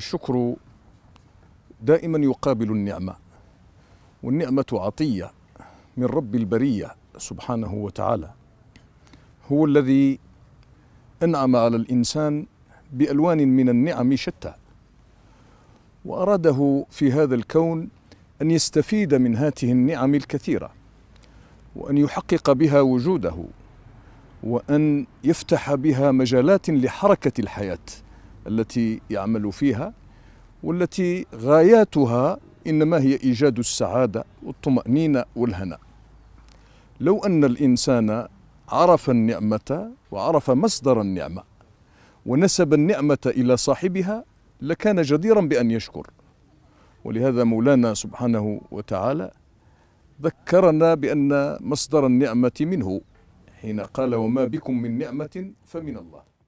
الشكر دائما يقابل النعمة والنعمة عطية من رب البرية سبحانه وتعالى هو الذي أنعم على الإنسان بألوان من النعم شتى وأراده في هذا الكون أن يستفيد من هاته النعم الكثيرة وأن يحقق بها وجوده وأن يفتح بها مجالات لحركة الحياة التي يعمل فيها والتي غاياتها انما هي ايجاد السعاده والطمانينه والهناء لو ان الانسان عرف النعمه وعرف مصدر النعمه ونسب النعمه الى صاحبها لكان جديرا بان يشكر ولهذا مولانا سبحانه وتعالى ذكرنا بان مصدر النعمه منه حين قال وما بكم من نعمه فمن الله